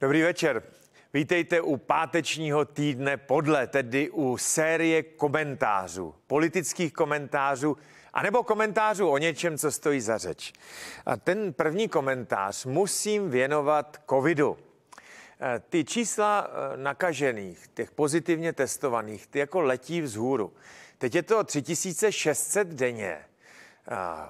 Dobrý večer. Vítejte u pátečního týdne podle, tedy u série komentářů, politických komentářů, anebo komentářů o něčem, co stojí za řeč. A ten první komentář musím věnovat covidu. E, ty čísla e, nakažených, těch pozitivně testovaných, ty jako letí vzhůru. Teď je to 3600 denně.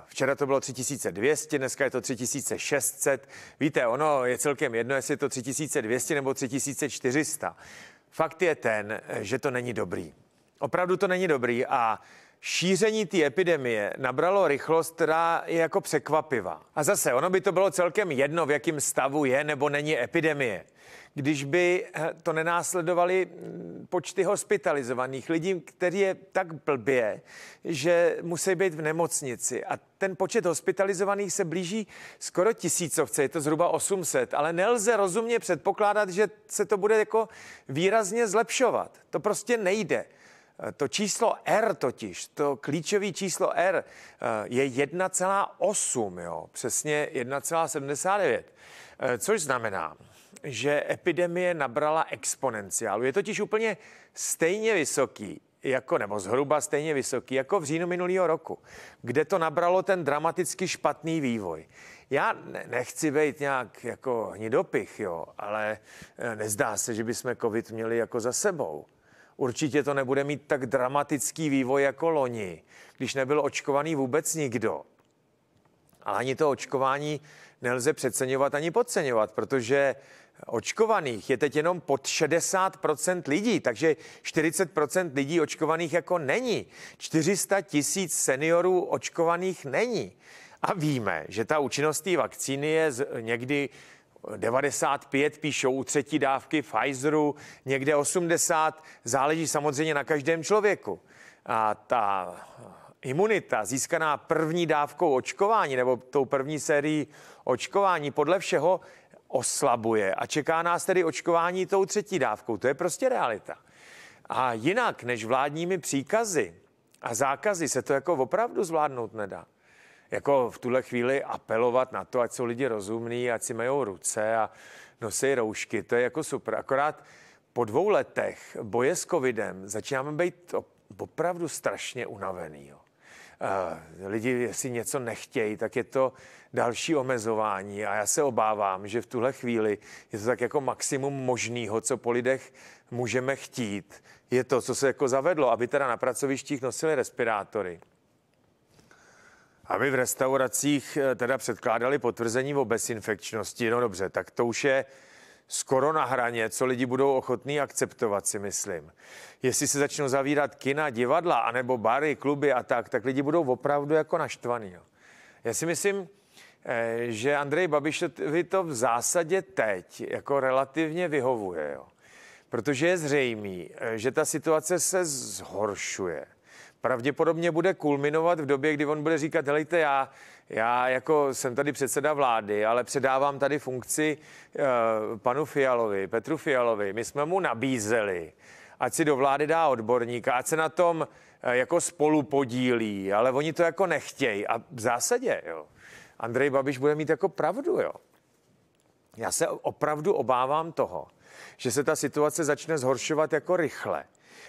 Včera to bylo 3200, dneska je to 3600. Víte, ono je celkem jedno, jestli je to 3200 nebo 3400. Fakt je ten, že to není dobrý. Opravdu to není dobrý a šíření té epidemie nabralo rychlost, která je jako překvapivá. A zase, ono by to bylo celkem jedno, v jakém stavu je nebo není epidemie, když by eh, to nenásledovali mm, počty hospitalizovaných lidí, který je tak blbě, že musí být v nemocnici. A ten počet hospitalizovaných se blíží skoro tisícovce, je to zhruba 800, ale nelze rozumně předpokládat, že se to bude jako výrazně zlepšovat. To prostě nejde. Eh, to číslo R totiž, to klíčové číslo R eh, je 1,8, jo, přesně 1,79, eh, což znamená, že epidemie nabrala exponenciálu. Je totiž úplně stejně vysoký, jako, nebo zhruba stejně vysoký, jako v říjnu minulého roku, kde to nabralo ten dramaticky špatný vývoj. Já nechci být nějak jako hnidopich, jo, ale nezdá se, že bychom covid měli jako za sebou. Určitě to nebude mít tak dramatický vývoj jako loni, když nebyl očkovaný vůbec nikdo. A ani to očkování nelze přeceňovat ani podceňovat, protože očkovaných je teď jenom pod 60% lidí, takže 40% lidí očkovaných jako není. 400 tisíc seniorů očkovaných není. A víme, že ta účinnost té vakcíny je někdy 95 píšou u třetí dávky Pfizeru, někde 80, záleží samozřejmě na každém člověku. A ta imunita získaná první dávkou očkování nebo tou první sérií očkování podle všeho oslabuje a čeká nás tedy očkování tou třetí dávkou. To je prostě realita. A jinak než vládními příkazy a zákazy se to jako opravdu zvládnout nedá jako v tuhle chvíli apelovat na to, ať jsou lidi rozumní, ať si mají ruce a nosí roušky, to je jako super. Akorát po dvou letech boje s covidem začínáme být opravdu strašně unavený. Jo. Eh, lidi, jestli něco nechtějí, tak je to další omezování a já se obávám, že v tuhle chvíli je to tak jako maximum možného, co po lidech můžeme chtít. Je to, co se jako zavedlo, aby teda na pracovištích nosili respirátory aby v restauracích eh, teda předkládali potvrzení o bezinfekčnosti. No dobře, tak to už je skoro na hraně, co lidi budou ochotní akceptovat, si myslím. Jestli se začnou zavírat kina, divadla, anebo bary, kluby a tak, tak lidi budou opravdu jako naštvaný. Já si myslím, eh, že Andrej Babišovi to v zásadě teď jako relativně vyhovuje, jo. protože je zřejmý, eh, že ta situace se zhoršuje pravděpodobně bude kulminovat v době, kdy on bude říkat, helejte, já, já jako jsem tady předseda vlády, ale předávám tady funkci uh, panu Fialovi, Petru Fialovi. My jsme mu nabízeli, ať si do vlády dá odborníka, ať se na tom uh, jako spolu podílí, ale oni to jako nechtějí. A v zásadě, jo, Andrej Babiš bude mít jako pravdu, jo. Já se opravdu obávám toho, že se ta situace začne zhoršovat jako rychle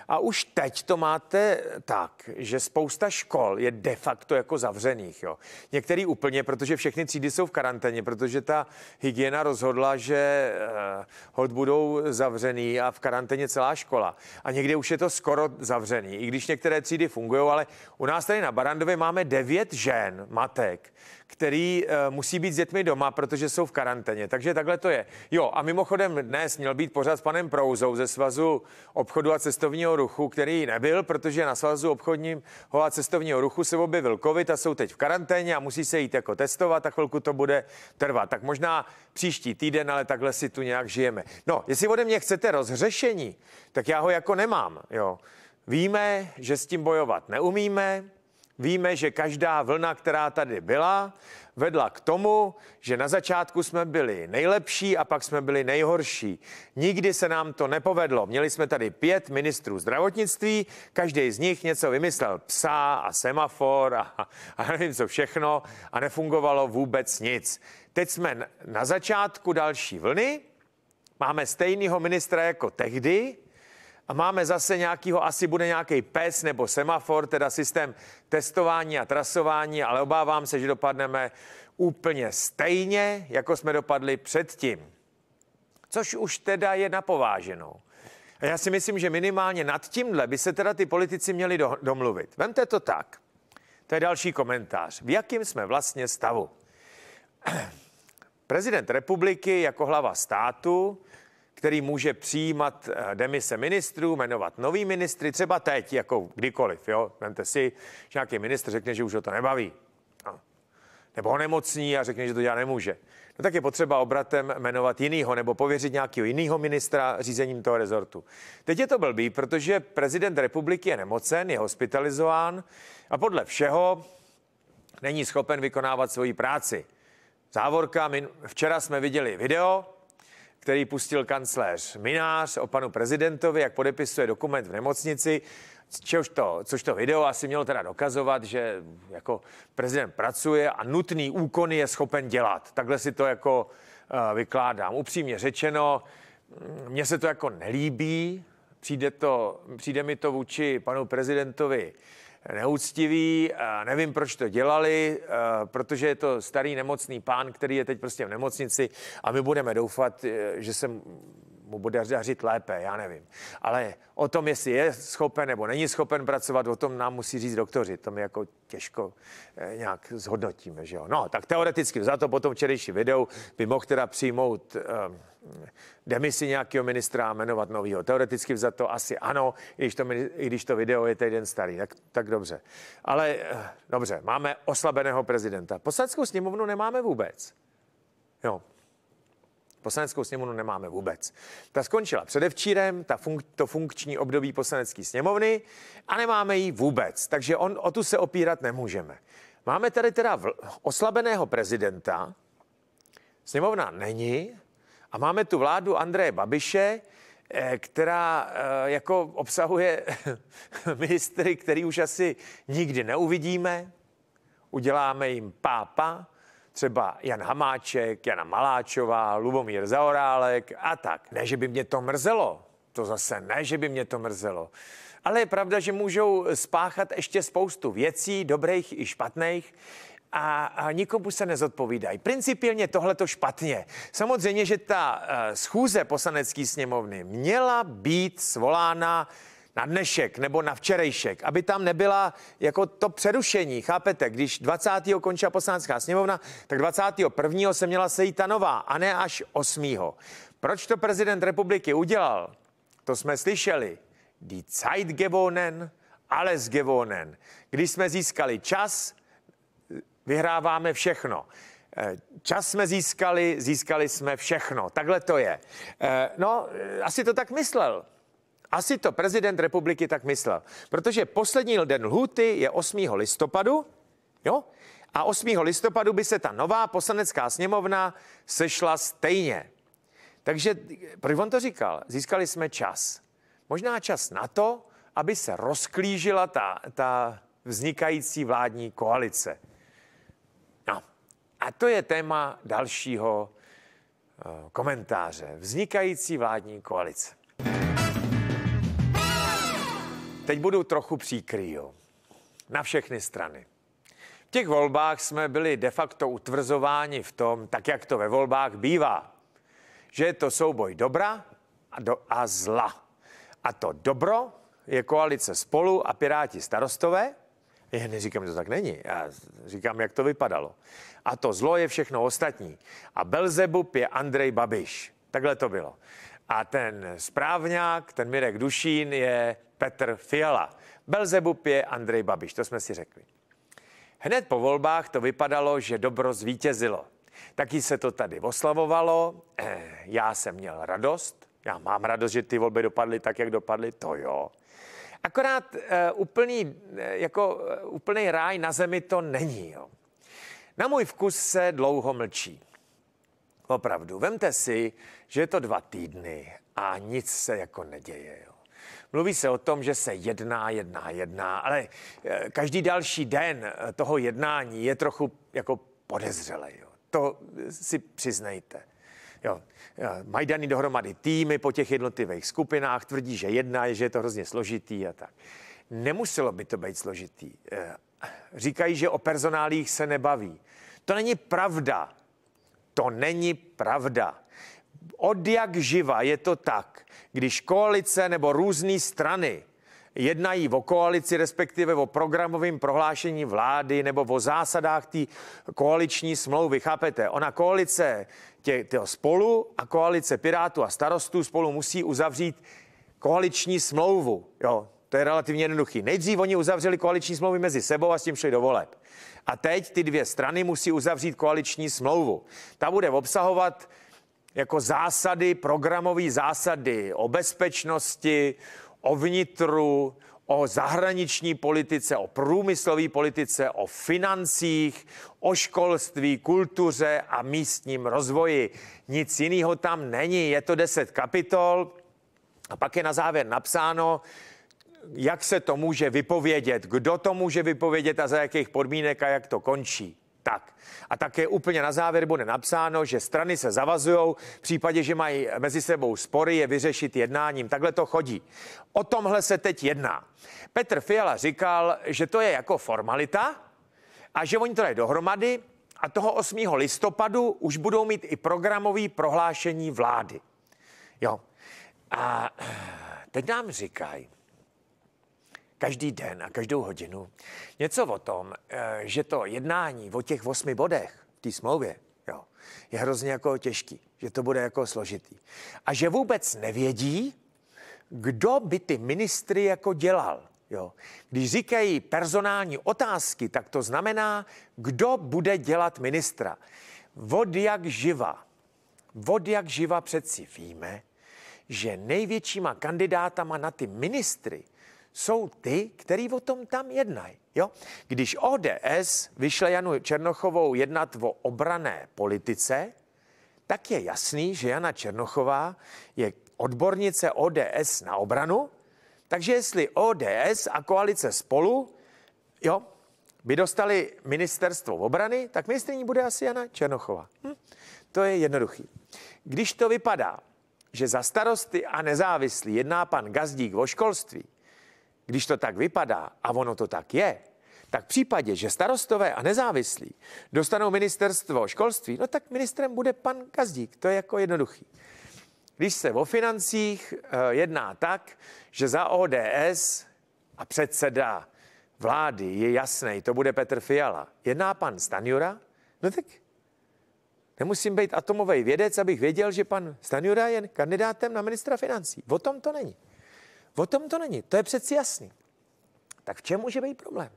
a už teď to máte tak, že spousta škol je de facto jako zavřených. Jo. Některý úplně, protože všechny třídy jsou v karanténě, protože ta hygiena rozhodla, že eh, hod budou zavřený a v karanténě celá škola. A někde už je to skoro zavřený, i když některé třídy fungují, ale u nás tady na Barandově máme devět žen, matek, který eh, musí být s dětmi doma, protože jsou v karanténě. Takže takhle to je. Jo, a mimochodem dnes měl být pořád s panem Prouzou ze Svazu obchodu a cestovního ruchu, který nebyl, protože na Svazu obchodního a cestovního ruchu se objevil covid a jsou teď v karanténě a musí se jít jako testovat a chvilku to bude trvat. Tak možná příští týden, ale takhle si tu nějak žijeme. No, jestli ode mě chcete rozřešení, tak já ho jako nemám. Jo. Víme, že s tím bojovat neumíme, Víme, že každá vlna, která tady byla, vedla k tomu, že na začátku jsme byli nejlepší a pak jsme byli nejhorší. Nikdy se nám to nepovedlo. Měli jsme tady pět ministrů zdravotnictví, každý z nich něco vymyslel, psa a semafor a, a nevím co všechno a nefungovalo vůbec nic. Teď jsme na začátku další vlny, máme stejného ministra jako tehdy, a máme zase nějakýho, asi bude nějaký pes nebo semafor, teda systém testování a trasování, ale obávám se, že dopadneme úplně stejně, jako jsme dopadli předtím. Což už teda je napováženou. A já si myslím, že minimálně nad tímhle by se teda ty politici měli do, domluvit. Vemte to tak. To je další komentář. V jakém jsme vlastně stavu? Prezident republiky jako hlava státu který může přijímat eh, demise ministrů, jmenovat nový ministry, třeba teď, jako kdykoliv. Jo? Vemte si, že nějaký ministr řekne, že už ho to nebaví. No. Nebo onemocní a řekne, že to dělat nemůže. No tak je potřeba obratem jmenovat jinýho nebo pověřit nějakého jiného ministra řízením toho rezortu. Teď je to blbý, protože prezident republiky je nemocen, je hospitalizován a podle všeho není schopen vykonávat svoji práci. Závorka, my včera jsme viděli video, který pustil kancléř Minář o panu prezidentovi, jak podepisuje dokument v nemocnici, Což to, což to video asi mělo teda dokazovat, že jako prezident pracuje a nutný úkony je schopen dělat. Takhle si to jako eh, vykládám. Upřímně řečeno, mm, mně se to jako nelíbí, přijde, to, přijde mi to vůči panu prezidentovi neúctivý, nevím, proč to dělali, protože je to starý nemocný pán, který je teď prostě v nemocnici a my budeme doufat, e, že se mu bude dařit lépe, já nevím. Ale o tom, jestli je schopen nebo není schopen pracovat, o tom nám musí říct doktoři. To my jako těžko eh, nějak zhodnotíme, že jo. No, tak teoreticky za to potom včerejší videu by mohl teda přijmout um, demisi nějakého ministra a jmenovat novýho. Teoreticky za to asi ano, i když to, i když to video je ten starý, tak, tak dobře. Ale eh, dobře, máme oslabeného prezidenta. Posadskou sněmovnu nemáme vůbec. Jo, Poslaneckou sněmovnu nemáme vůbec. Ta skončila předevčírem, ta funk, to funkční období poslanecké sněmovny a nemáme ji vůbec, takže on, o tu se opírat nemůžeme. Máme tady teda vl- oslabeného prezidenta, sněmovna není a máme tu vládu Andreje Babiše, eh, která eh, jako obsahuje ministry, který už asi nikdy neuvidíme. Uděláme jim pápa, třeba Jan Hamáček, Jana Maláčová, Lubomír Zaorálek a tak. Ne, že by mě to mrzelo, to zase ne, že by mě to mrzelo. Ale je pravda, že můžou spáchat ještě spoustu věcí, dobrých i špatných, a, a nikomu se nezodpovídají. Principiálně tohle to špatně. Samozřejmě, že ta eh, schůze poslanecké sněmovny měla být svolána na dnešek nebo na včerejšek, aby tam nebyla jako to přerušení, chápete? Když 20. končila poslanecká sněmovna, tak 21. se měla sejít ta nová a ne až 8. Proč to prezident republiky udělal? To jsme slyšeli. Die gewonnen, alles gewonnen. Když jsme získali čas, vyhráváme všechno. Eh, čas jsme získali, získali jsme všechno. Takhle to je. Eh, no, eh, asi to tak myslel. Asi to prezident republiky tak myslel, protože poslední den lhuty je 8. listopadu, jo? A 8. listopadu by se ta nová poslanecká sněmovna sešla stejně. Takže, proč on to říkal? Získali jsme čas. Možná čas na to, aby se rozklížila ta, ta vznikající vládní koalice. No, a to je téma dalšího eh, komentáře. Vznikající vládní koalice. Teď budu trochu příkrý, jo. Na všechny strany. V těch volbách jsme byli de facto utvrzováni v tom, tak jak to ve volbách bývá, že je to souboj dobra a, do, a zla. A to dobro je koalice spolu a Piráti starostové. Já neříkám, že to tak není. Já říkám, jak to vypadalo. A to zlo je všechno ostatní. A Belzebub je Andrej Babiš. Takhle to bylo. A ten správňák, ten Mirek Dušín je Petr Fiala. Belzebub je Andrej Babiš, to jsme si řekli. Hned po volbách to vypadalo, že dobro zvítězilo. Taky se to tady oslavovalo, eh, já jsem měl radost, já mám radost, že ty volby dopadly tak, jak dopadly, to jo. Akorát eh, úplný, eh, jako, úplný ráj na zemi to není. Jo. Na můj vkus se dlouho mlčí. Opravdu, vemte si, že je to dva týdny a nic se jako neděje. Jo. Mluví se o tom, že se jedná, jedná, jedná, ale eh, každý další den eh, toho jednání je trochu jako podezřelý. Jo. To eh, si přiznejte. Jo. Mají daný dohromady týmy po těch jednotlivých skupinách, tvrdí, že jedná, že je to hrozně složitý a tak. Nemuselo by to být složitý. Říkají, že o personálích se nebaví. To není pravda. To není pravda. Od jak živa je to tak, když koalice nebo různé strany jednají o koalici, respektive o programovém prohlášení vlády nebo o zásadách té koaliční smlouvy. Chápete? Ona koalice tě, tě spolu a koalice Pirátů a starostů spolu musí uzavřít koaliční smlouvu. Jo, to je relativně jednoduchý. Nejdřív oni uzavřeli koaliční smlouvy mezi sebou a s tím šli do voleb. A teď ty dvě strany musí uzavřít koaliční smlouvu. Ta bude obsahovat jako zásady, programové zásady o bezpečnosti, o vnitru, o zahraniční politice, o průmyslové politice, o financích, o školství, kultuře a místním rozvoji. Nic jiného tam není. Je to deset kapitol a pak je na závěr napsáno, jak se to může vypovědět, kdo to může vypovědět a za jakých podmínek a jak to končí. Tak. A také úplně na závěr bude napsáno, že strany se zavazují, v případě, že mají mezi sebou spory, je vyřešit jednáním. Takhle to chodí. O tomhle se teď jedná. Petr Fiala říkal, že to je jako formalita a že oni to dají dohromady a toho 8. listopadu už budou mít i programový prohlášení vlády. Jo. A teď nám říkají, každý den a každou hodinu něco o tom, eh, že to jednání o těch osmi bodech v té smlouvě jo, je hrozně jako těžký, že to bude jako složitý. A že vůbec nevědí, kdo by ty ministry jako dělal. Jo. Když říkají personální otázky, tak to znamená, kdo bude dělat ministra. Vod jak živa. Vod jak živa přeci víme, že největšíma kandidátama na ty ministry – jsou ty, který o tom tam jednají. Jo? Když ODS vyšle Janu Černochovou jednat o obrané politice, tak je jasný, že Jana Černochová je odbornice ODS na obranu, takže jestli ODS a koalice spolu jo, by dostali ministerstvo obrany, tak ministrní bude asi Jana Černochová. Hm? To je jednoduchý. Když to vypadá, že za starosty a nezávislí jedná pan Gazdík o školství, když to tak vypadá, a ono to tak je, tak v případě, že starostové a nezávislí dostanou ministerstvo školství, no tak ministrem bude pan Gazdík, to je jako jednoduchý. Když se o financích eh, jedná tak, že za ODS a předseda vlády je jasný, to bude Petr Fiala, jedná pan Stanjura, no tak nemusím být atomový vědec, abych věděl, že pan Stanjura je kandidátem na ministra financí. O tom to není. O tom to není, to je přeci jasný. Tak v čem může být problém?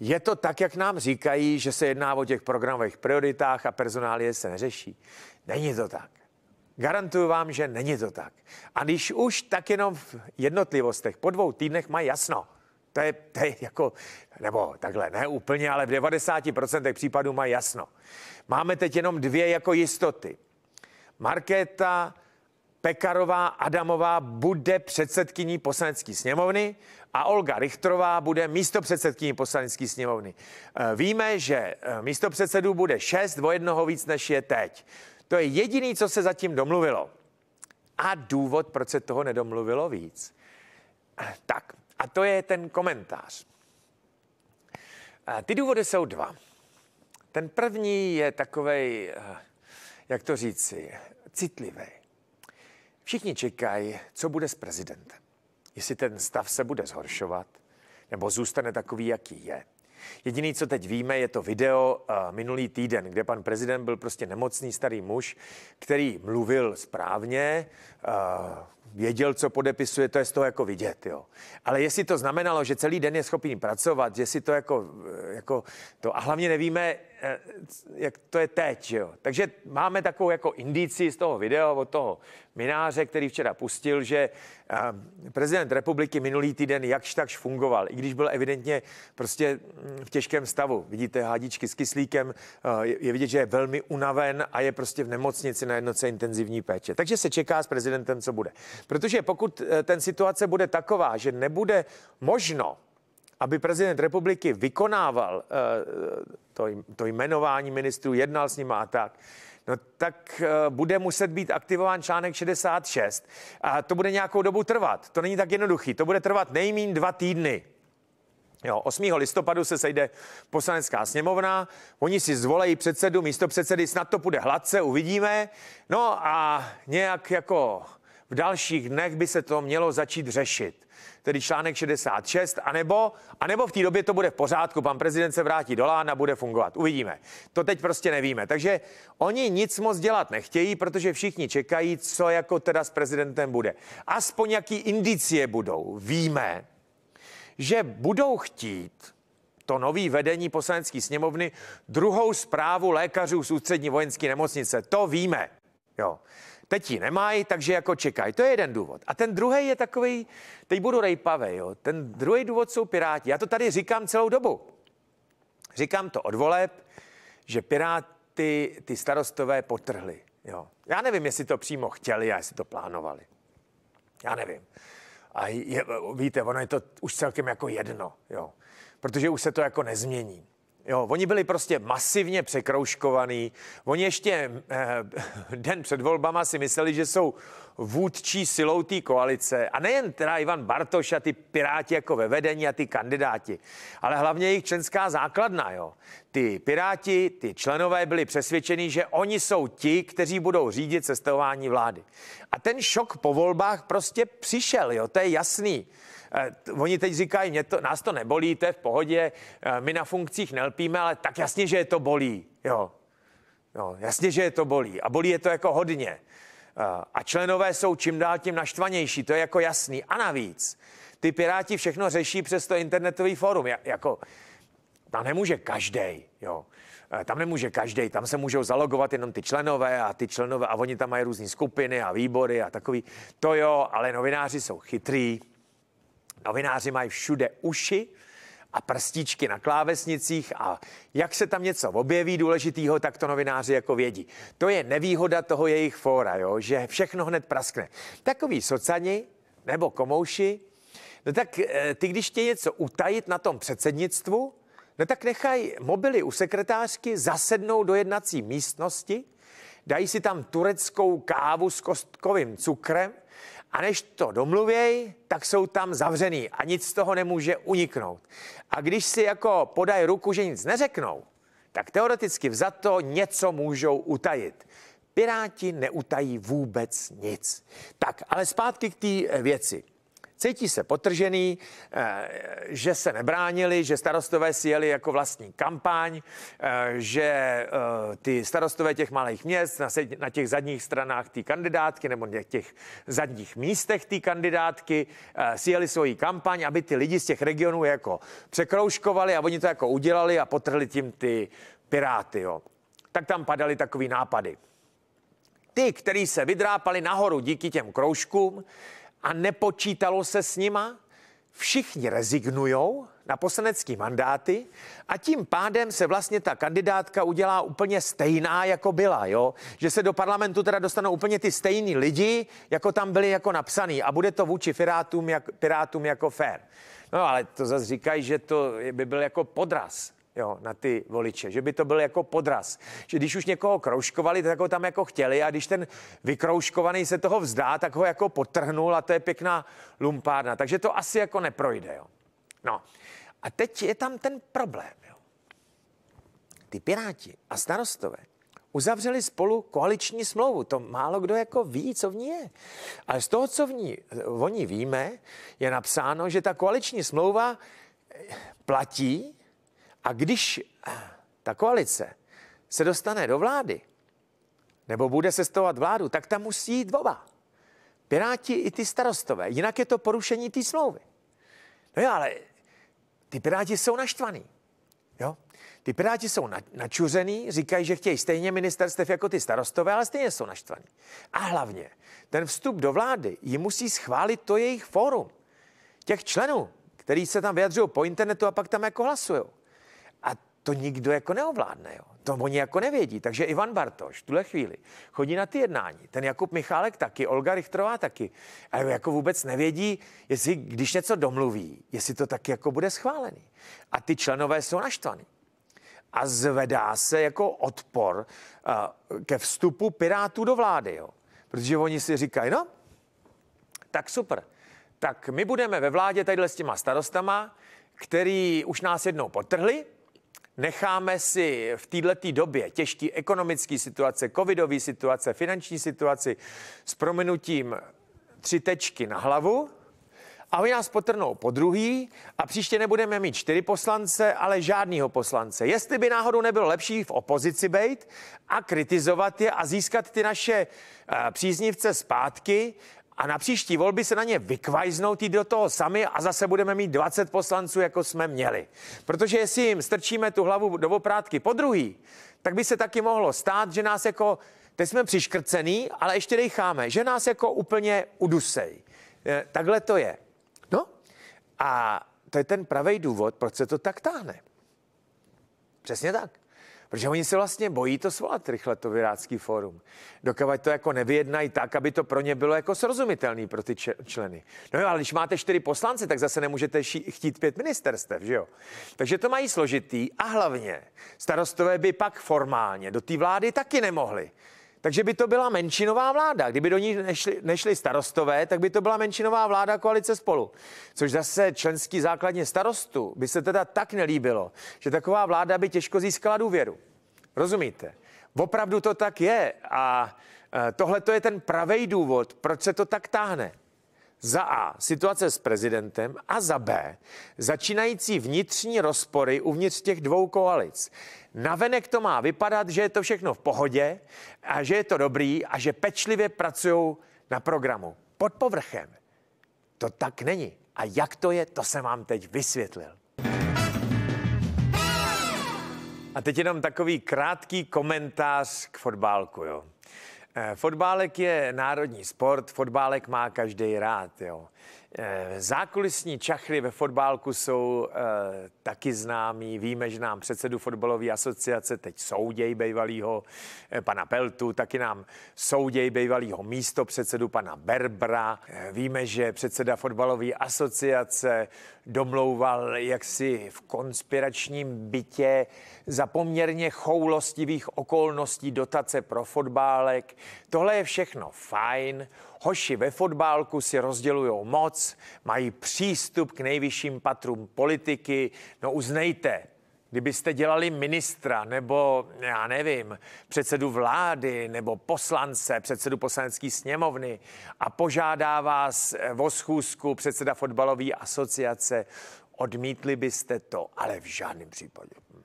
Je to tak, jak nám říkají, že se jedná o těch programových prioritách a personálie se neřeší. Není to tak. Garantuju vám, že není to tak. A když už, tak jenom v jednotlivostech. Po dvou týdnech mají jasno. To je, to je jako, nebo takhle, ne úplně, ale v 90% případů mají jasno. Máme teď jenom dvě jako jistoty. Markéta Pekarová Adamová bude předsedkyní poslanecké sněmovny a Olga Richtrová bude místo předsedkyní poslanecké sněmovny. Eh, víme, že eh, místo předsedů bude šest, o jednoho víc, než je teď. To je jediný, co se zatím domluvilo. A důvod, proč se toho nedomluvilo víc. Eh, tak, a to je ten komentář. Ty důvody jsou dva. Ten první je takovej, jak to říci, citlivý. Všichni čekají, co bude s prezidentem. Jestli ten stav se bude zhoršovat, nebo zůstane takový, jaký je. Jediný, co teď víme, je to video eh, minulý týden, kde pan prezident byl prostě nemocný starý muž, který mluvil správně, eh, věděl, co podepisuje, to je z toho jako vidět. Jo. Ale jestli to znamenalo, že celý den je schopný pracovat, jestli to jako, eh, jako to, a hlavně nevíme, Eh, jak to je teď, jo. Takže máme takovou jako indici z toho videa od toho mináře, který včera pustil, že eh, prezident republiky minulý týden jakž takž fungoval, i když byl evidentně prostě hm, v těžkém stavu. Vidíte hádičky s kyslíkem, eh, je vidět, že je velmi unaven a je prostě v nemocnici na jednoce intenzivní péče. Takže se čeká s prezidentem, co bude. Protože pokud ten situace bude taková, že nebude možno aby prezident republiky vykonával eh, to, to jmenování ministrů, jednal s ním a tak, no tak eh, bude muset být aktivován článek 66 a to bude nějakou dobu trvat. To není tak jednoduchý, to bude trvat nejmín dva týdny. Jo, 8. listopadu se sejde poslanecká sněmovna, oni si zvolejí předsedu, místo předsedy, snad to půjde hladce, uvidíme. No a nějak jako v dalších dnech by se to mělo začít řešit tedy článek 66, anebo, anebo v té době to bude v pořádku, pan prezident se vrátí do Lána, bude fungovat. Uvidíme. To teď prostě nevíme. Takže oni nic moc dělat nechtějí, protože všichni čekají, co jako teda s prezidentem bude. Aspoň jaký indicie budou. Víme, že budou chtít, to nový vedení poslanecké sněmovny druhou zprávu lékařů z ústřední vojenské nemocnice. To víme. Jo. Teď ji nemají, takže jako čekají. To je jeden důvod. A ten druhý je takový, teď budu rejpavý, jo. Ten druhý důvod jsou Piráti. Já to tady říkám celou dobu. Říkám to od voleb, že Piráty ty starostové potrhli. Jo. Já nevím, jestli to přímo chtěli a jestli to plánovali. Já nevím. A je, víte, ono je to už celkem jako jedno, jo. Protože už se to jako nezmění. Jo, oni byli prostě masivně překrouškovaný. Oni ještě eh, den před volbama si mysleli, že jsou vůdčí silou té koalice. A nejen teda Ivan Bartoš a ty piráti jako ve vedení a ty kandidáti, ale hlavně jejich členská základna. Jo. Ty piráti, ty členové byli přesvědčeni, že oni jsou ti, kteří budou řídit cestování vlády. A ten šok po volbách prostě přišel, jo, to je jasný. Eh, oni teď říkají, mě to, nás to nebolí, to je v pohodě, eh, my na funkcích nelpíme, ale tak jasně, že je to bolí. Jo. jo jasně, že je to bolí. A bolí je to jako hodně. Eh, a členové jsou čím dál tím naštvanější, to je jako jasný. A navíc, ty Piráti všechno řeší přes to internetový fórum. Ja, jako, tam nemůže každý, jo. Tam nemůže každý, tam se můžou zalogovat jenom ty členové a ty členové a oni tam mají různé skupiny a výbory a takový. To jo, ale novináři jsou chytrý, Novináři mají všude uši a prstičky na klávesnicích a jak se tam něco objeví důležitýho, tak to novináři jako vědí. To je nevýhoda toho jejich fóra, jo? že všechno hned praskne. Takový socani nebo komouši, no tak eh, ty, když tě něco utajit na tom předsednictvu, no tak nechaj mobily u sekretářky zasednou do jednací místnosti, dají si tam tureckou kávu s kostkovým cukrem a než to domluvěj, tak jsou tam zavřený a nic z toho nemůže uniknout. A když si jako podají ruku, že nic neřeknou, tak teoreticky za to něco můžou utajit. Piráti neutají vůbec nic. Tak, ale zpátky k té eh, věci. Cítí se potržený, eh, že se nebránili, že starostové si jeli jako vlastní kampaň, eh, že eh, ty starostové těch malých měst na těch zadních stranách té kandidátky nebo na těch zadních místech té kandidátky si jeli svoji kampaň, aby ty lidi z těch regionů jako překrouškovali a oni to jako udělali a potrhli tím ty piráty. Jo. Tak tam padaly takový nápady ty, který se vydrápali nahoru díky těm kroužkům, a nepočítalo se s nima, všichni rezignují na poslanecký mandáty a tím pádem se vlastně ta kandidátka udělá úplně stejná, jako byla, jo? Že se do parlamentu teda dostanou úplně ty stejní lidi, jako tam byli jako napsaný a bude to vůči pirátům, jak, pirátům jako fér. No ale to zase říkají, že to by byl jako podraz jo, na ty voliče, že by to byl jako podraz, že když už někoho kroužkovali, tak ho tam jako chtěli a když ten vykroužkovaný se toho vzdá, tak ho jako potrhnul a to je pěkná lumpárna, takže to asi jako neprojde, jo. No a teď je tam ten problém, jo. Ty Piráti a starostové uzavřeli spolu koaliční smlouvu. To málo kdo jako ví, co v ní je. Ale z toho, co v ní, o ní víme, je napsáno, že ta koaliční smlouva platí a když ta koalice se dostane do vlády, nebo bude sestavovat vládu, tak tam musí jít oba. Piráti i ty starostové. Jinak je to porušení té smlouvy. No jo, ale ty piráti jsou naštvaní. Jo? Ty piráti jsou na, načuřený, říkají, že chtějí stejně ministerstev jako ty starostové, ale stejně jsou naštvaní. A hlavně, ten vstup do vlády ji musí schválit to jejich fórum. Těch členů, který se tam vyjadřují po internetu a pak tam jako hlasují to nikdo jako neovládne. Jo. To oni jako nevědí. Takže Ivan Bartoš v tuhle chvíli chodí na ty jednání. Ten Jakub Michálek taky, Olga Richtrová taky. A jako vůbec nevědí, jestli když něco domluví, jestli to tak jako bude schválený. A ty členové jsou naštvaní. A zvedá se jako odpor uh, ke vstupu Pirátů do vlády. Jo. Protože oni si říkají, no, tak super. Tak my budeme ve vládě tady s těma starostama, který už nás jednou potrhli, necháme si v této době těžký ekonomický situace, covidový situace, finanční situaci s prominutím tři tečky na hlavu, a oni nás potrnou po druhý a příště nebudeme mít čtyři poslance, ale žádného poslance. Jestli by náhodou nebylo lepší v opozici bejt a kritizovat je a získat ty naše eh, příznivce zpátky a na příští volby se na ně vykvajznou ty do toho sami a zase budeme mít 20 poslanců, jako jsme měli. Protože jestli jim strčíme tu hlavu do oprátky po druhý, tak by se taky mohlo stát, že nás jako, teď jsme přiškrcený, ale ještě dejcháme, že nás jako úplně udusej. E, takhle to je. No a to je ten pravý důvod, proč se to tak táhne. Přesně tak. Protože oni se vlastně bojí to svolat rychle, to Virácký fórum. Dokavať to jako nevyjednají tak, aby to pro ně bylo jako srozumitelný pro ty členy. No jo, ale když máte čtyři poslance, tak zase nemůžete ší- chtít pět ministerstev, že jo? Takže to mají složitý a hlavně starostové by pak formálně do té vlády taky nemohli. Takže by to byla menšinová vláda. Kdyby do ní nešli, nešli starostové, tak by to byla menšinová vláda koalice spolu. Což zase členský základně starostu by se teda tak nelíbilo, že taková vláda by těžko získala důvěru. Rozumíte? Opravdu to tak je. A e, tohle to je ten pravý důvod, proč se to tak táhne. Za A situace s prezidentem a za B začínající vnitřní rozpory uvnitř těch dvou koalic. Navenek to má vypadat, že je to všechno v pohodě a že je to dobrý a že pečlivě pracují na programu. Pod povrchem to tak není. A jak to je, to jsem vám teď vysvětlil. A teď jenom takový krátký komentář k fotbálku. Jo. Eh, fotbálek je národní sport, fotbálek má každý rád. Jo. Eh, zákulisní čachry ve fotbálku jsou e, taky známí. Víme, že nám předsedu fotbalové asociace, teď souděj bejvalýho e, pana Peltu, taky nám souděj bejvalýho místo předsedu pana Berbra. E, víme, že předseda fotbalové asociace domlouval jaksi v konspiračním bytě za poměrně choulostivých okolností dotace pro fotbálek. Tohle je všechno fajn. Hoši ve fotbálku si rozdělují moc, mají přístup k nejvyšším patrům politiky. No uznejte, Kdybyste dělali ministra nebo, já nevím, předsedu vlády nebo poslance, předsedu poslanecké sněmovny a požádá vás eh, o schůzku předseda fotbalové asociace, odmítli byste to, ale v žádném případě. Hm,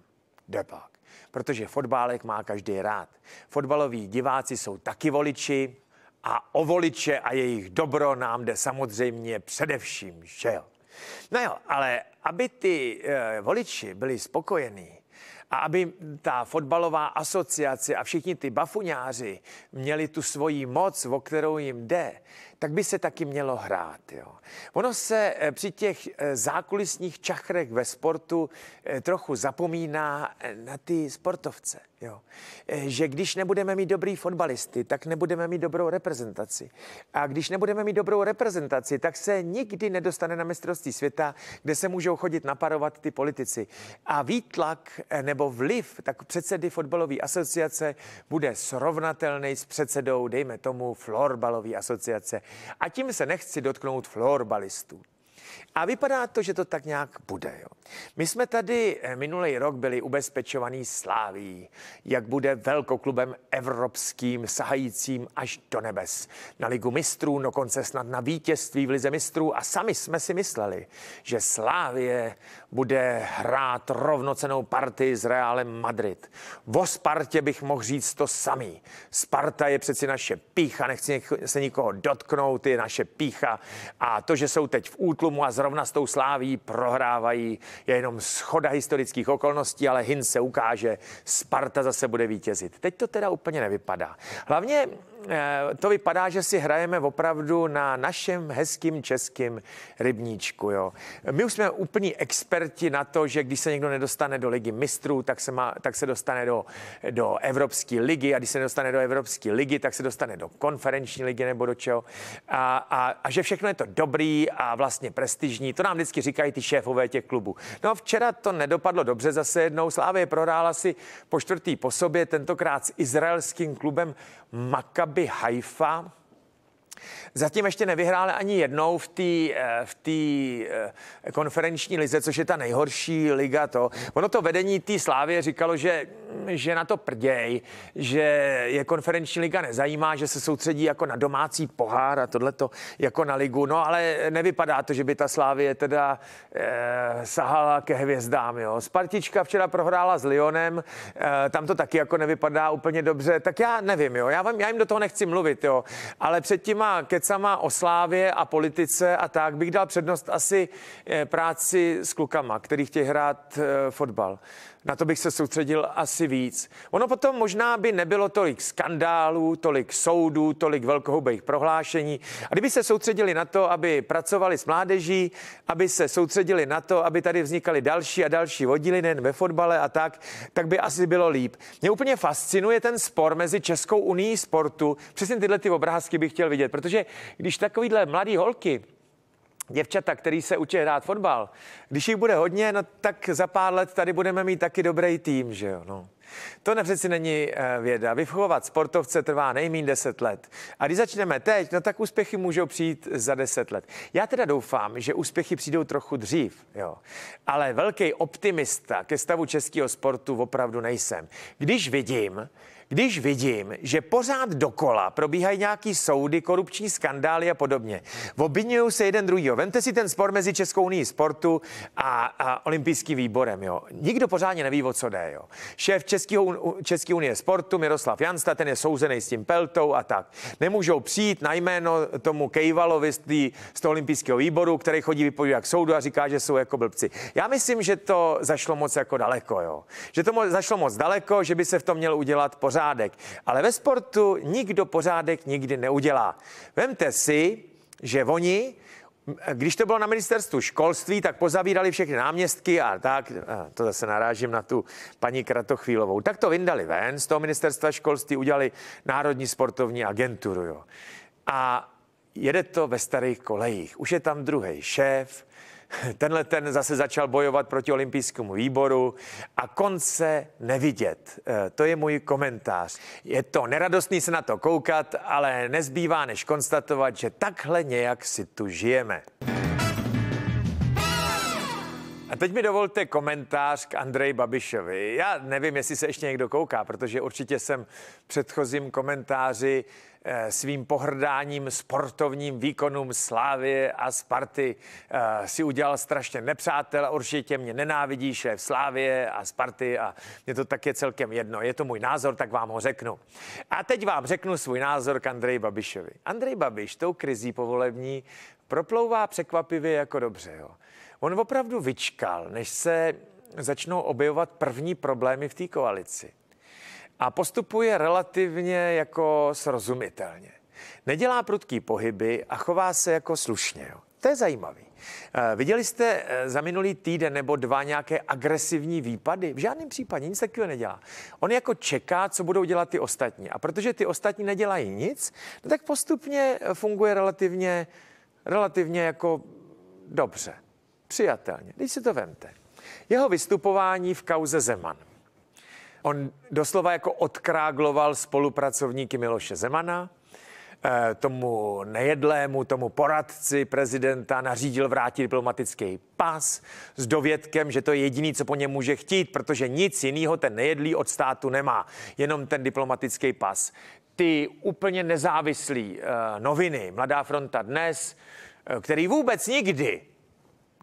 Depak. Protože fotbálek má každý rád. Fotbaloví diváci jsou taky voliči a o voliče a jejich dobro nám jde samozřejmě především, že jo? No jo, ale aby ty eh, voliči byli spokojení, a aby ta fotbalová asociace a všichni ty bafuňáři měli tu svoji moc, o kterou jim jde, tak by se taky mělo hrát. Jo. Ono se eh, při těch eh, zákulisních čachrech ve sportu eh, trochu zapomíná na ty sportovce. Jo. Že když nebudeme mít dobrý fotbalisty, tak nebudeme mít dobrou reprezentaci. A když nebudeme mít dobrou reprezentaci, tak se nikdy nedostane na mistrovství světa, kde se můžou chodit naparovat ty politici. A výtlak nebo vliv tak předsedy fotbalové asociace bude srovnatelný s předsedou, dejme tomu, florbalové asociace. A tím se nechci dotknout florbalistů. A vypadá to, že to tak nějak bude. Jo. My jsme tady eh, minulý rok byli ubezpečovaní sláví, jak bude velkoklubem evropským, sahajícím až do nebes. Na ligu mistrů, no konce snad na vítězství v lize mistrů a sami jsme si mysleli, že slávě bude hrát rovnocenou partii s Realem Madrid. O Spartě bych mohl říct to samý. Sparta je přeci naše pícha, nechci se nikoho dotknout, je naše pícha a to, že jsou teď v útlumu a zrovna s tou sláví prohrávají, je jenom schoda historických okolností, ale hin se ukáže, Sparta zase bude vítězit. Teď to teda úplně nevypadá. Hlavně Eh, to vypadá, že si hrajeme opravdu na našem hezkým českým rybníčku. Jo. My už jsme úplní experti na to, že když se někdo nedostane do ligy mistrů, tak se, má, tak se dostane do, do Evropské ligy a když se nedostane do Evropské ligy, tak se dostane do konferenční ligy nebo do čeho. A, a, a že všechno je to dobrý a vlastně prestižní, to nám vždycky říkají ty šéfové těch klubů. No včera to nedopadlo dobře zase jednou. Slávě prohrála si po čtvrtý po sobě, tentokrát s izraelským klubem Maccabi Maccabi Haifa Zatím ještě nevyhráli ani jednou v té eh, v eh, konferenční lize, což je ta nejhorší liga. To. Ono to vedení té slávy říkalo, že, že na to prděj, že je konferenční liga nezajímá, že se soustředí jako na domácí pohár a tohleto jako na ligu. No ale nevypadá to, že by ta je teda eh, sahala ke hvězdám. Jo. Spartička včera prohrála s Lyonem, eh, tam to taky jako nevypadá úplně dobře, tak já nevím, jo. Já, vám, já jim do toho nechci mluvit, jo. ale před těma kecama o slávě a politice a tak bych dal přednost asi eh, práci s klukama, který chtějí hrát eh, fotbal na to bych se soustředil asi víc. Ono potom možná by nebylo tolik skandálů, tolik soudů, tolik velkohubých prohlášení. A kdyby se soustředili na to, aby pracovali s mládeží, aby se soustředili na to, aby tady vznikaly další a další oddíly, nejen ve fotbale a tak, tak by asi bylo líp. Mě úplně fascinuje ten spor mezi Českou unii sportu. Přesně tyhle ty obrázky bych chtěl vidět, protože když takovýhle mladý holky děvčata, který se učí hrát fotbal, když jich bude hodně, no tak za pár let tady budeme mít taky dobrý tým, že jo, no. To ne není eh, věda. Vychovat sportovce trvá nejméně 10 let. A když začneme teď, no tak úspěchy můžou přijít za 10 let. Já teda doufám, že úspěchy přijdou trochu dřív, jo. Ale velký optimista ke stavu českého sportu opravdu nejsem. Když vidím, když vidím, že pořád dokola probíhají nějaký soudy, korupční skandály a podobně, obvinují se jeden druhýho. Vemte si ten spor mezi Českou unii sportu a, a olympijským výborem. Jo. Nikdo pořádně neví, o co jde. Jo. Šéf Českého, České unie sportu Miroslav Jansta, ten je souzený s tím peltou a tak. Nemůžou přijít na jméno tomu Kejvalovi z, tý, z toho olympijského výboru, který chodí vypovídat k soudu a říká, že jsou jako blbci. Já myslím, že to zašlo moc jako daleko. Jo. Že to mo- zašlo moc daleko, že by se v tom měl udělat pořád pořádek. Ale ve sportu nikdo pořádek nikdy neudělá. Vemte si, že oni když to bylo na ministerstvu školství, tak pozavírali všechny náměstky a tak, to zase narážím na tu paní Kratochvílovou, tak to vyndali ven z toho ministerstva školství, udělali Národní sportovní agenturu. Jo. A jede to ve starých kolejích. Už je tam druhý šéf, Tenhle ten zase začal bojovat proti olympijskému výboru a konce nevidět. Eh, to je můj komentář. Je to neradostný se na to koukat, ale nezbývá než konstatovat, že takhle nějak si tu žijeme teď mi dovolte komentář k Andreji Babišovi. Já nevím, jestli se ještě někdo kouká, protože určitě jsem v předchozím komentáři eh, svým pohrdáním sportovním výkonům Slávy a Sparty eh, si udělal strašně nepřátel určitě mě nenávidí šéf Slávě a Sparty a mě to tak je celkem jedno. Je to můj názor, tak vám ho řeknu. A teď vám řeknu svůj názor k Andreji Babišovi. Andrej Babiš tou krizí povolební proplouvá překvapivě jako dobře. Jo. On opravdu vyčkal, než se začnou objevovat první problémy v té koalici. A postupuje relativně jako srozumitelně. Nedělá prudký pohyby a chová se jako slušně. Jo. To je zajímavý. Eh, viděli jste eh, za minulý týden nebo dva nějaké agresivní výpady? V žádném případě nic takového nedělá. On jako čeká, co budou dělat ty ostatní. A protože ty ostatní nedělají nic, no tak postupně funguje relativně, relativně jako dobře přijatelně. Když si to vemte. Jeho vystupování v kauze Zeman. On doslova jako odkrágloval spolupracovníky Miloše Zemana, eh, tomu nejedlému, tomu poradci prezidenta nařídil vrátit diplomatický pas s dovědkem, že to je jediný, co po něm může chtít, protože nic jiného ten nejedlý od státu nemá, jenom ten diplomatický pas. Ty úplně nezávislý eh, noviny, Mladá fronta dnes, eh, který vůbec nikdy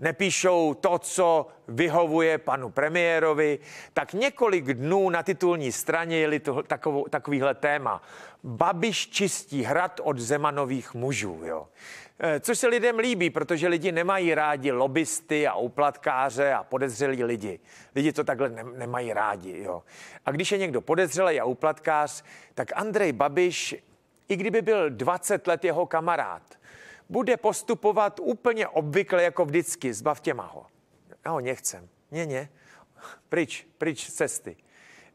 nepíšou to, co vyhovuje panu premiérovi, tak několik dnů na titulní straně jeli to, takovou, takovýhle téma. Babiš čistí hrad od zemanových mužů. Jo. Eh, což se lidem líbí, protože lidi nemají rádi lobbysty a uplatkáře a podezřelí lidi. Lidi to takhle ne- nemají rádi. Jo. A když je někdo podezřelý a uplatkář, tak Andrej Babiš, i kdyby byl 20 let jeho kamarád, bude postupovat úplně obvykle jako vždycky. Zbavtě má ho. Já ho nechcem. Ne, ne. Pryč, pryč cesty.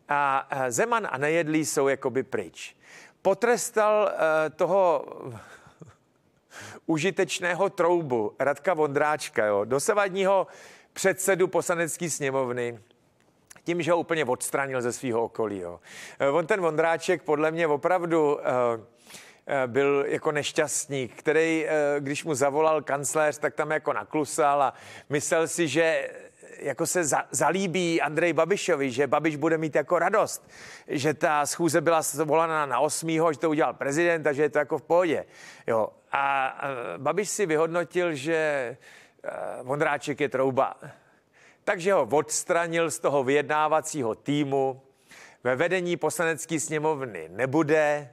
A Zeman a Nejedlí jsou jakoby pryč. Potrestal eh, toho užitečného troubu Radka Vondráčka, jo, dosavadního předsedu poslanecké sněmovny, tím, že ho úplně odstranil ze svého okolí. Jo. Eh, on ten Vondráček podle mě opravdu uh, Eh, byl jako nešťastník, který, eh, když mu zavolal kancléř, tak tam jako naklusal a myslel si, že eh, jako se za, zalíbí Andrej Babišovi, že Babiš bude mít jako radost, že ta schůze byla zvolaná na 8., že to udělal prezident a že je to jako v pohodě. Jo. A Babiš si vyhodnotil, že Vondráček je trouba. Takže ho odstranil z toho vyjednávacího týmu. Ve vedení poslanecké sněmovny nebude,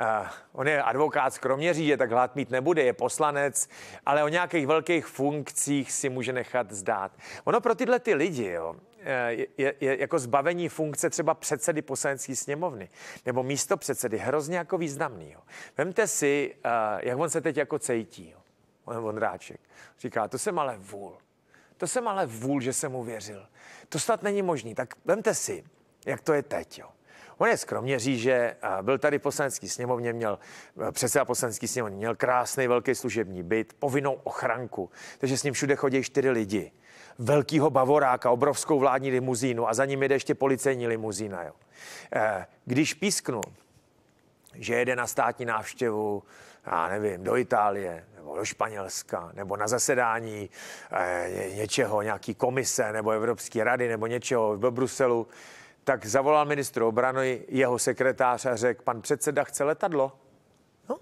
Eh, on je advokát z Kroměříže, tak hlad mít nebude, je poslanec, ale o nějakých velkých funkcích si může nechat zdát. Ono pro tyhle ty lidi, jo, eh, je, je, jako zbavení funkce třeba předsedy poslanecké sněmovny nebo místo předsedy hrozně jako významný. Jo. Vemte si, eh, jak on se teď jako cejtí, jo. on Vondráček. Říká, to jsem ale vůl. To jsem ale vůl, že jsem mu věřil. To snad není možný. Tak vemte si, jak to je teď. Jo. On je skromně že byl tady poslanecký sněmovně, měl předseda poslanecký sněmovně, měl krásný velký služební byt, povinnou ochranku, takže s ním všude chodí čtyři lidi. Velkýho bavoráka, obrovskou vládní limuzínu a za ním jde ještě policejní limuzína. Jo. E, když písknu, že jede na státní návštěvu, já nevím, do Itálie, nebo do Španělska, nebo na zasedání e, něčeho, nějaký komise, nebo Evropské rady, nebo něčeho v Bruselu, tak zavolal ministru obrany jeho sekretář a řekl, pan předseda chce letadlo. No.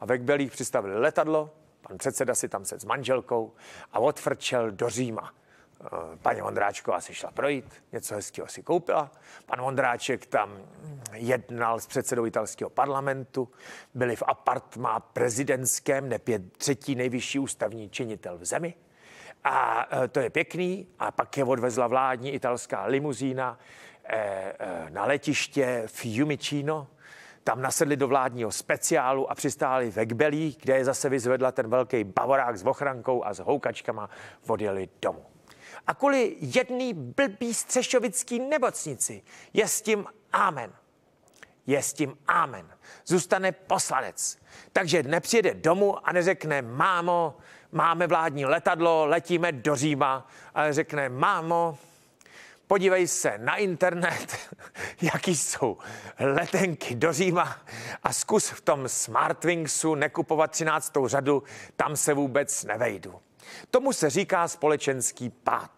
A ve Kbelích přistavili letadlo, pan předseda si tam sedl s manželkou a odfrčel do Říma. Eh, paní Vondráčková si šla projít, něco hezkého si koupila. Pan Vondráček tam jednal s předsedou italského parlamentu, byli v apartmá prezidentském, nepět třetí nejvyšší ústavní činitel v zemi. A eh, to je pěkný. A pak je odvezla vládní italská limuzína Eh, eh, na letiště Fiumicino, tam nasedli do vládního speciálu a přistáli ve Gbelí, kde je zase vyzvedla ten velký bavorák s ochrankou a s houkačkama odjeli domů. A kvůli jedný blbý střešovický nemocnici je s tím amen. Je s tím amen. Zůstane poslanec. Takže nepřijede domů a neřekne, mámo, máme vládní letadlo, letíme do Říma, ale řekne, mámo, podívej se na internet, jaký jsou letenky do Říma a zkus v tom Smartwingsu nekupovat 13. řadu, tam se vůbec nevejdu. Tomu se říká společenský pád.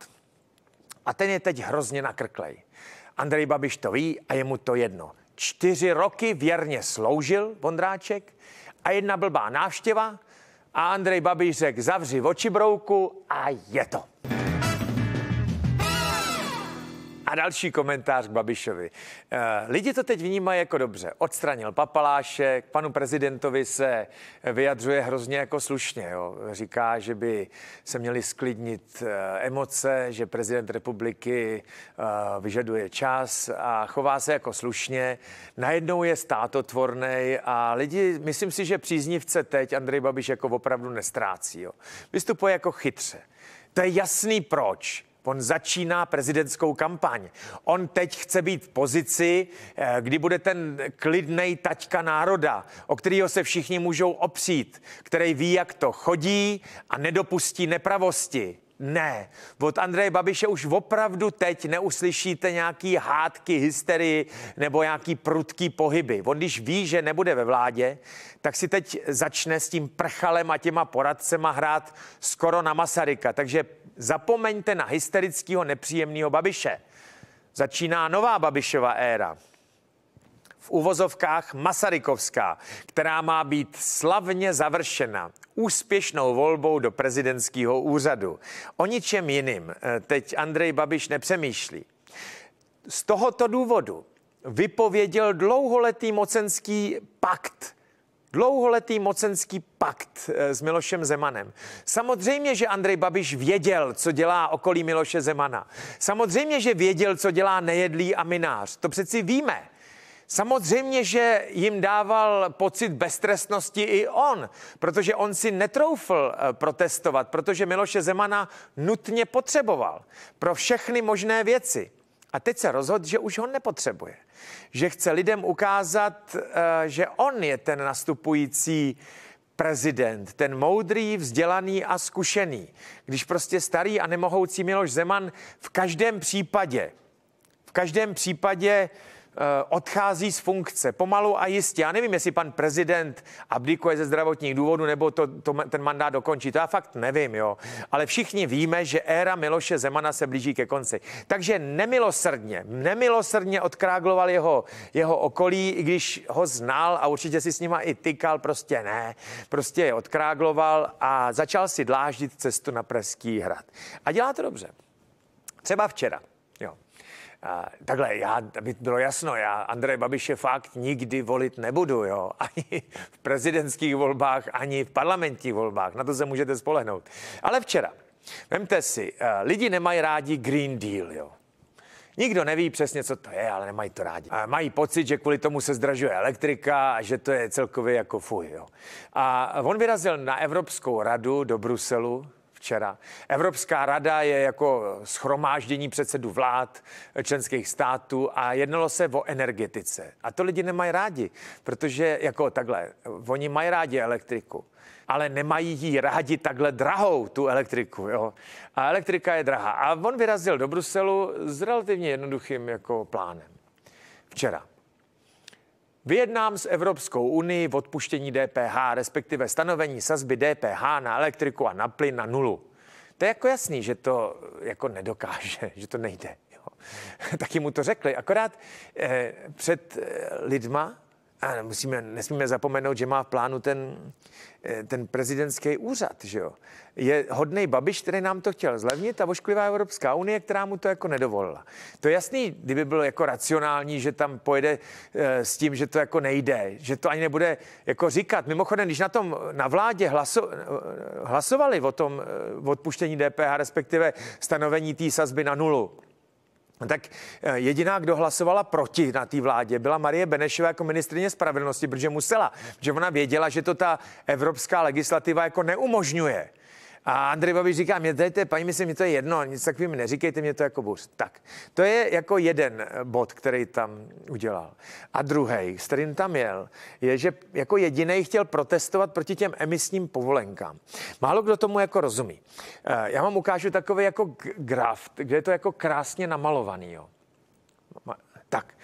A ten je teď hrozně nakrklej. Andrej Babiš to ví a je mu to jedno. Čtyři roky věrně sloužil Vondráček a jedna blbá návštěva a Andrej Babiš řekl zavři oči brouku a je to. A další komentář k Babišovi. Eh, lidi to teď vnímají jako dobře. Odstranil papaláše, k panu prezidentovi se vyjadřuje hrozně jako slušně. Jo. Říká, že by se měli sklidnit eh, emoce, že prezident republiky eh, vyžaduje čas a chová se jako slušně. Najednou je státotvorný a lidi, myslím si, že příznivce teď Andrej Babiš jako opravdu nestrácí. Jo. Vystupuje jako chytře. To je jasný proč. On začíná prezidentskou kampaň. On teď chce být v pozici, eh, kdy bude ten klidný taťka národa, o kterého se všichni můžou opřít, který ví, jak to chodí a nedopustí nepravosti. Ne, od Andreje Babiše už opravdu teď neuslyšíte nějaký hádky, hysterii nebo nějaký prudký pohyby. On když ví, že nebude ve vládě, tak si teď začne s tím prchalem a těma poradcema hrát skoro na Masaryka. Takže Zapomeňte na hysterického nepříjemného babiše. Začíná nová babišova éra. V uvozovkách Masarykovská, která má být slavně završena úspěšnou volbou do prezidentského úřadu. O ničem jiným eh, teď Andrej Babiš nepřemýšlí. Z tohoto důvodu vypověděl dlouholetý mocenský pakt dlouholetý mocenský pakt eh, s Milošem Zemanem. Samozřejmě, že Andrej Babiš věděl, co dělá okolí Miloše Zemana. Samozřejmě, že věděl, co dělá nejedlý a minář. To přeci víme. Samozřejmě, že jim dával pocit beztrestnosti i on, protože on si netroufl eh, protestovat, protože Miloše Zemana nutně potřeboval pro všechny možné věci. A teď se rozhodl, že už ho nepotřebuje. Že chce lidem ukázat, eh, že on je ten nastupující prezident, ten moudrý, vzdělaný a zkušený. Když prostě starý a nemohoucí Miloš Zeman v každém případě, v každém případě Eh, odchází z funkce pomalu a jistě. Já nevím, jestli pan prezident abdikuje ze zdravotních důvodů nebo to, to, ten mandát dokončí. To já fakt nevím, jo. Ale všichni víme, že éra Miloše Zemana se blíží ke konci. Takže nemilosrdně, nemilosrdně odkrágloval jeho, jeho okolí, i když ho znal a určitě si s nima i tykal, prostě ne. Prostě je odkrágloval a začal si dláždit cestu na Preský hrad. A dělá to dobře. Třeba včera a takhle, já, aby bylo jasno, já Andrej Babiše fakt nikdy volit nebudu, jo. Ani v prezidentských volbách, ani v parlamentních volbách. Na to se můžete spolehnout. Ale včera, vemte si, eh, lidi nemají rádi Green Deal, jo. Nikdo neví přesně, co to je, ale nemají to rádi. A mají pocit, že kvůli tomu se zdražuje elektrika a že to je celkově jako fuj. Jo. A on vyrazil na Evropskou radu do Bruselu včera. Evropská rada je jako schromáždění předsedů vlád eh, členských států a jednalo se o energetice. A to lidi nemají rádi, protože jako takhle, eh, oni mají rádi elektriku, ale nemají ji rádi takhle drahou, tu elektriku. Jo? A elektrika je drahá. A on vyrazil do Bruselu s relativně jednoduchým jako plánem. Včera. Vyjednám s Evropskou unii v odpuštění DPH, respektive stanovení sazby DPH na elektriku a na plyn na nulu. To je jako jasný, že to jako nedokáže, že to nejde. Jo. Taky mu to řekli. Akorát eh, před eh, lidma a musíme, nesmíme zapomenout, že má v plánu ten, eh, ten prezidentský úřad. Že jo? Je hodnej Babiš, který nám to chtěl zlevnit a ošklivá Evropská unie, která mu to jako nedovolila. To je jasný, kdyby bylo jako racionální, že tam pojede eh, s tím, že to jako nejde, že to ani nebude jako říkat. Mimochodem, když na tom na vládě hlaso, eh, hlasovali o tom odpuštění DPH, respektive stanovení té sazby na nulu, No tak eh, jediná, kdo hlasovala proti na té vládě, byla Marie Benešová jako ministrině spravedlnosti, protože musela, že ona věděla, že to ta evropská legislativa jako neumožňuje. A Andrej Babiš říká, mě to je, paní, myslím, mě to je jedno, nic takovým neříkejte, mě to jako bůř. Tak, to je jako jeden eh, bod, který tam udělal. A druhý, s kterým tam jel, je, že jako jediný chtěl protestovat proti těm emisním povolenkám. Málo kdo tomu jako rozumí. Eh, já vám ukážu takový jako graf, kde je to jako krásně namalovaný. Jo. Tak,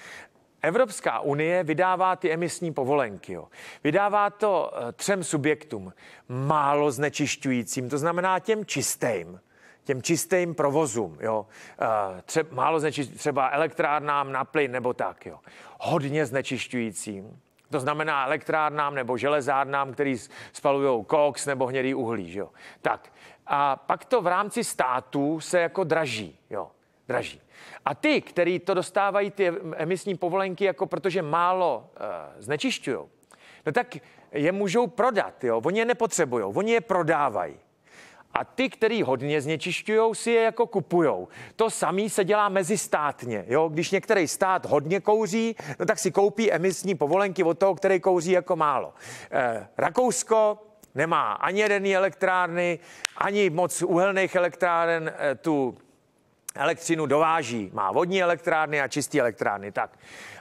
Evropská unie vydává ty emisní povolenky. Jo. Vydává to eh, třem subjektům. Málo znečišťujícím, to znamená těm čistým těm čistým provozům, jo. Eh, Tře- málo znečišť, třeba elektrárnám na plyn nebo tak, jo. hodně znečišťujícím, to znamená elektrárnám nebo železárnám, který spalují koks nebo hnědý uhlí. jo? Tak. A pak to v rámci států se jako draží. Jo draží. A ty, který to dostávají ty emisní povolenky, jako protože málo uh, znečišťují, no tak je můžou prodat, jo? Oni je nepotřebují, oni je prodávají. A ty, který hodně znečišťují, si je jako kupujou. To samé se dělá mezistátně. Jo? Když některý stát hodně kouří, no tak si koupí emisní povolenky od toho, který kouří jako málo. Eh, Rakousko nemá ani jedné elektrárny, ani moc uhelných elektráren eh, tu elektřinu dováží. Má vodní elektrárny a čisté elektrárny. Tak,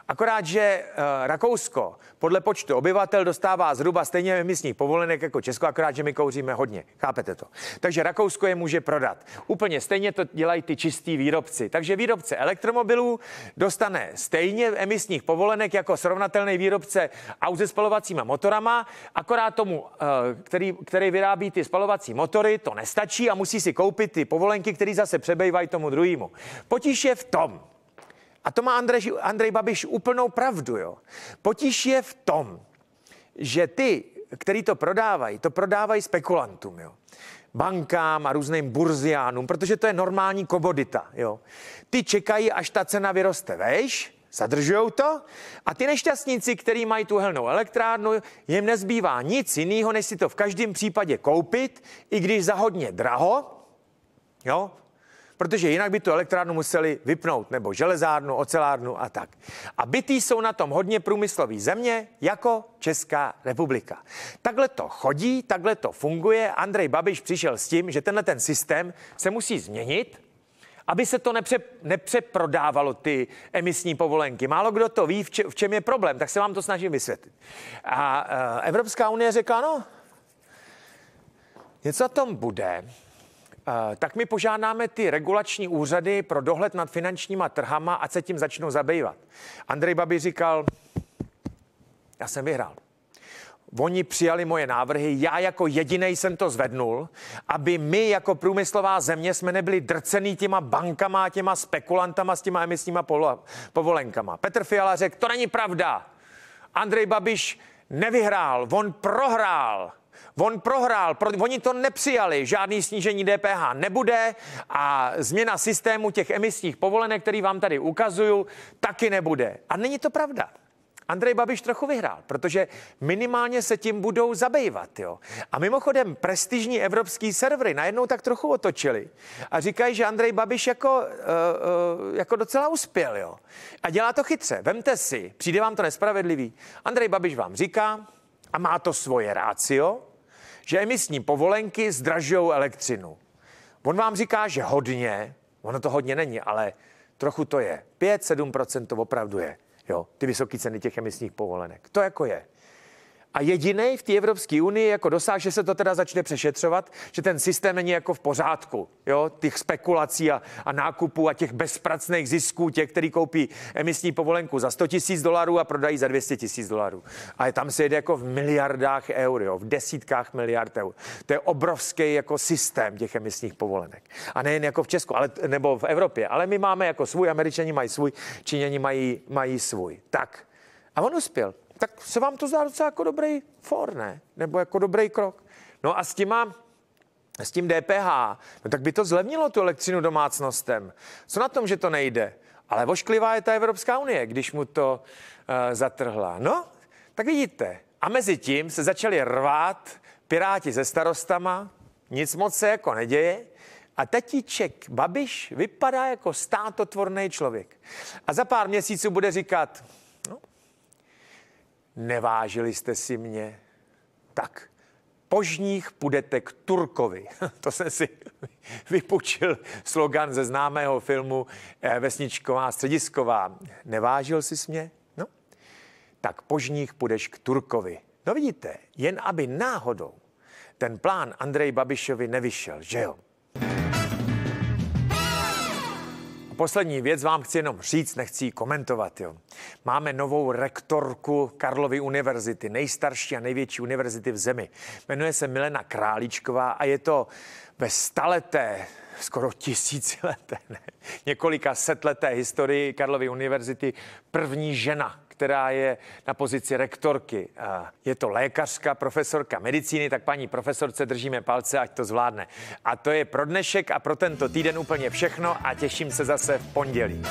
Akorát, že eh, Rakousko podle počtu obyvatel dostává zhruba stejně emisních povolenek jako Česko, akorát, že my kouříme hodně. Chápete to? Takže Rakousko je může prodat. Úplně stejně to dělají ty čistí výrobci. Takže výrobce elektromobilů dostane stejně emisních povolenek jako srovnatelný výrobce aut se spalovacíma motorama, akorát tomu, eh, který, který vyrábí ty spalovací motory, to nestačí a musí si koupit ty povolenky, které zase přebejvají tomu druhému. Potíž je v tom, a to má Andrej, Andrej Babiš úplnou pravdu. Jo. Potíž je v tom, že ty, který to prodávají, to prodávají spekulantům. Jo bankám a různým burziánům, protože to je normální komodita. Jo. Ty čekají, až ta cena vyroste vejš, Zadržujou to a ty nešťastníci, kteří mají tu helnou elektrárnu, jim nezbývá nic jiného, než si to v každém případě koupit, i když za hodně draho, jo, protože jinak by tu elektrárnu museli vypnout, nebo železárnu, ocelárnu a tak. A bytý jsou na tom hodně průmyslový země, jako Česká republika. Takhle to chodí, takhle to funguje. Andrej Babiš přišel s tím, že tenhle ten systém se musí změnit, aby se to nepře, nepřeprodávalo, ty emisní povolenky. Málo kdo to ví, v, če, v čem je problém, tak se vám to snažím vysvětlit. A e, Evropská unie řekla, no, něco na tom bude. Eh, tak my požádáme ty regulační úřady pro dohled nad finančníma trhama, a se tím začnou zabývat. Andrej Babi říkal, já jsem vyhrál. Oni přijali moje návrhy, já jako jediný jsem to zvednul, aby my jako průmyslová země jsme nebyli drcený těma bankama, těma spekulantama s těma emisníma povolenkama. Petr Fiala řekl, to není pravda. Andrej Babiš nevyhrál, on prohrál. On prohrál, pro, oni to nepřijali, žádný snížení DPH nebude a změna systému těch emisních povolenek, který vám tady ukazuju, taky nebude. A není to pravda. Andrej Babiš trochu vyhrál, protože minimálně se tím budou zabývat. Jo. A mimochodem prestižní evropský servery najednou tak trochu otočili a říkají, že Andrej Babiš jako, uh, uh, jako docela uspěl. Jo. A dělá to chytře. Vemte si, přijde vám to nespravedlivý. Andrej Babiš vám říká, a má to svoje rácio, že emisní povolenky zdražují elektřinu. On vám říká, že hodně, ono to hodně není, ale trochu to je. 5-7% to opravdu je, jo, ty vysoké ceny těch emisních povolenek. To jako je a jediný v té Evropské unii jako dosáh, že se to teda začne přešetřovat, že ten systém není jako v pořádku, jo, těch spekulací a, a nákupů a těch bezpracných zisků, těch, který koupí emisní povolenku za 100 tisíc dolarů a prodají za 200 tisíc dolarů. A tam se jde jako v miliardách eur, jo, v desítkách miliard eur. To je obrovský jako systém těch emisních povolenek. A nejen jako v Česku, ale, nebo v Evropě. Ale my máme jako svůj, američani mají svůj, Číňani mají, mají svůj. Tak. A on uspěl tak se vám to zdá docela jako dobrý for, ne? Nebo jako dobrý krok. No a s tím mám s tím DPH, no tak by to zlevnilo tu elektřinu domácnostem. Co na tom, že to nejde? Ale vošklivá je ta Evropská unie, když mu to uh, zatrhla. No, tak vidíte. A mezi tím se začali rvát piráti se starostama, nic moc se jako neděje. A tatíček Babiš vypadá jako státotvorný člověk. A za pár měsíců bude říkat, nevážili jste si mě, tak požních půjdete k Turkovi. To jsem si vypučil slogan ze známého filmu eh, Vesničková středisková. Nevážil jsi mě? No, tak požních půjdeš k Turkovi. No vidíte, jen aby náhodou ten plán Andrej Babišovi nevyšel, že jo? poslední věc vám chci jenom říct, nechci ji komentovat. Jo. Máme novou rektorku Karlovy univerzity, nejstarší a největší univerzity v zemi. Jmenuje se Milena Králíčková a je to ve staleté skoro tisícileté, ne, několika setleté historii Karlovy univerzity první žena která je na pozici rektorky. Je to lékařka, profesorka medicíny, tak paní profesorce držíme palce, ať to zvládne. A to je pro dnešek a pro tento týden úplně všechno a těším se zase v pondělí.